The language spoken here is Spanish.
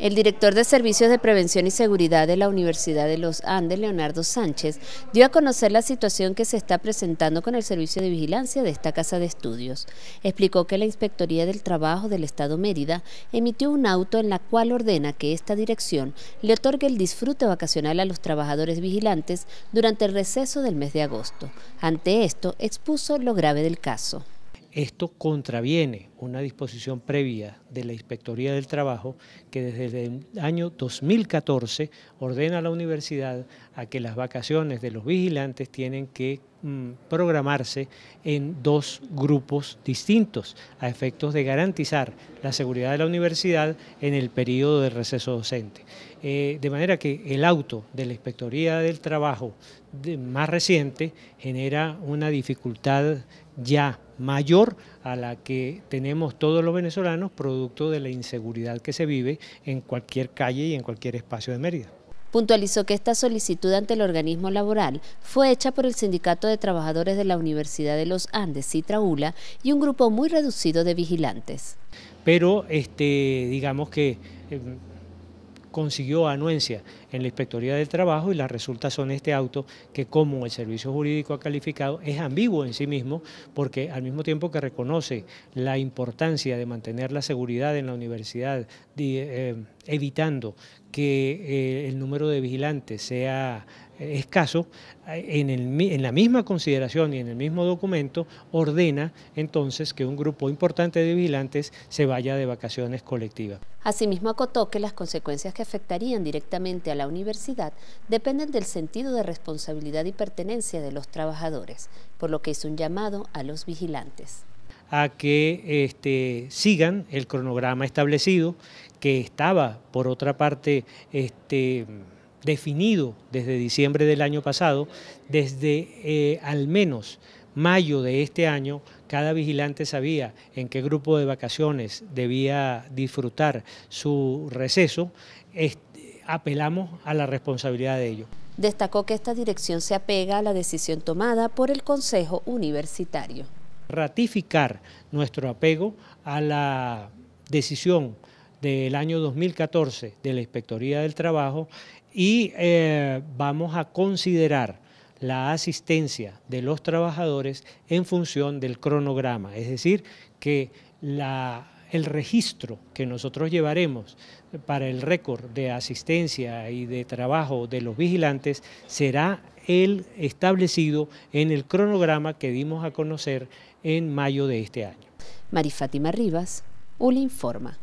El director de Servicios de Prevención y Seguridad de la Universidad de los Andes, Leonardo Sánchez, dio a conocer la situación que se está presentando con el servicio de vigilancia de esta casa de estudios. Explicó que la Inspectoría del Trabajo del Estado Mérida emitió un auto en la cual ordena que esta dirección le otorgue el disfrute vacacional a los trabajadores vigilantes durante el receso del mes de agosto. Ante esto, expuso lo grave del caso. Esto contraviene una disposición previa de la Inspectoría del Trabajo que desde el año 2014 ordena a la universidad a que las vacaciones de los vigilantes tienen que mm, programarse en dos grupos distintos a efectos de garantizar la seguridad de la universidad en el periodo de receso docente. Eh, de manera que el auto de la Inspectoría del Trabajo más reciente genera una dificultad ya mayor a la que tenemos todos los venezolanos, producto de la inseguridad que se vive en cualquier calle y en cualquier espacio de Mérida. Puntualizó que esta solicitud ante el organismo laboral fue hecha por el Sindicato de Trabajadores de la Universidad de los Andes, Citraula, y un grupo muy reducido de vigilantes. Pero este, digamos que em, consiguió anuencia en la Inspectoría del Trabajo y las resultas son este auto que como el servicio jurídico ha calificado es ambiguo en sí mismo porque al mismo tiempo que reconoce la importancia de mantener la seguridad en la universidad, eh, evitando que eh, el número de vigilantes sea eh, escaso, en, la misma consideración y en el mismo documento ordena entonces que un grupo importante de vigilantes se vaya de vacaciones colectivas. Asimismo acotó que las consecuencias que afectarían directamente a la universidad dependen del sentido de responsabilidad y pertenencia de los trabajadores, por lo que es un llamado a los vigilantes. A que este, sigan el cronograma establecido, que estaba, por otra parte, este, definido desde diciembre del año pasado, desde eh, al menos mayo de este año, cada vigilante sabía en qué grupo de vacaciones debía disfrutar su receso. Este, apelamos a la responsabilidad de ellos. Destacó que esta dirección se apega a la decisión tomada por el Consejo Universitario. Ratificar nuestro apego a la decisión del año 2014 de la Inspectoría del Trabajo y eh, vamos a considerar la asistencia de los trabajadores en función del cronograma, es decir, que la el registro que nosotros llevaremos para el récord de asistencia y de trabajo de los vigilantes será el establecido en el cronograma que dimos a conocer en mayo de este año. Marifátima Rivas, ULE Informa.